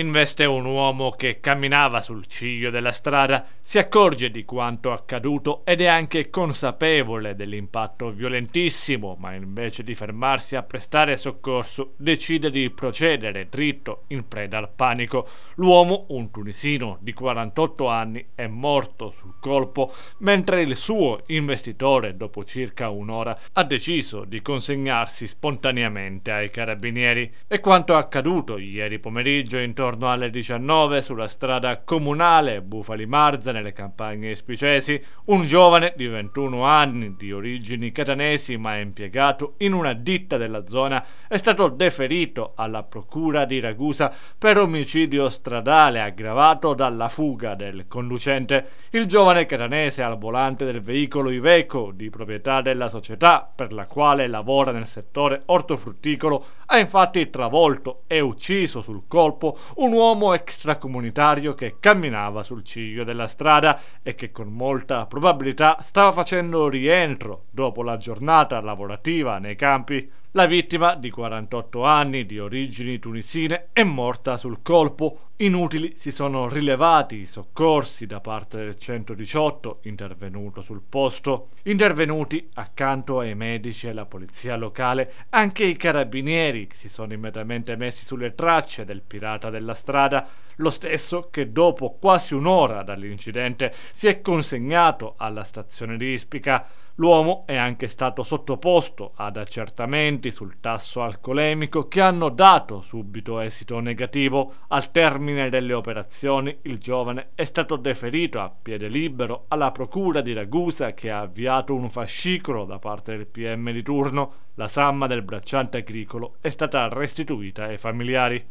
investe un uomo che camminava sul ciglio della strada, si accorge di quanto accaduto ed è anche consapevole dell'impatto violentissimo, ma invece di fermarsi a prestare soccorso decide di procedere dritto in preda al panico. L'uomo, un tunisino di 48 anni, è morto sul colpo, mentre il suo investitore, dopo circa un'ora, ha deciso di consegnarsi spontaneamente ai carabinieri. E quanto accaduto ieri pomeriggio intorno giorno alle 19 sulla strada comunale Bufali Marza nelle campagne spicesi, un giovane di 21 anni di origini catanesi ma impiegato in una ditta della zona è stato deferito alla procura di Ragusa per omicidio stradale aggravato dalla fuga del conducente. Il giovane catanese al volante del veicolo Iveco di proprietà della società per la quale lavora nel settore ortofrutticolo ha infatti travolto e ucciso sul colpo un uomo extracomunitario che camminava sul ciglio della strada e che con molta probabilità stava facendo rientro dopo la giornata lavorativa nei campi. La vittima, di 48 anni, di origini tunisine, è morta sul colpo. Inutili si sono rilevati i soccorsi da parte del 118 intervenuto sul posto. Intervenuti accanto ai medici e alla polizia locale anche i carabinieri si sono immediatamente messi sulle tracce del pirata della strada, lo stesso che dopo quasi un'ora dall'incidente si è consegnato alla stazione di Ispica L'uomo è anche stato sottoposto ad accertamenti sul tasso alcolemico che hanno dato subito esito negativo. Al termine delle operazioni il giovane è stato deferito a piede libero alla procura di Ragusa che ha avviato un fascicolo da parte del PM di turno. La samma del bracciante agricolo è stata restituita ai familiari.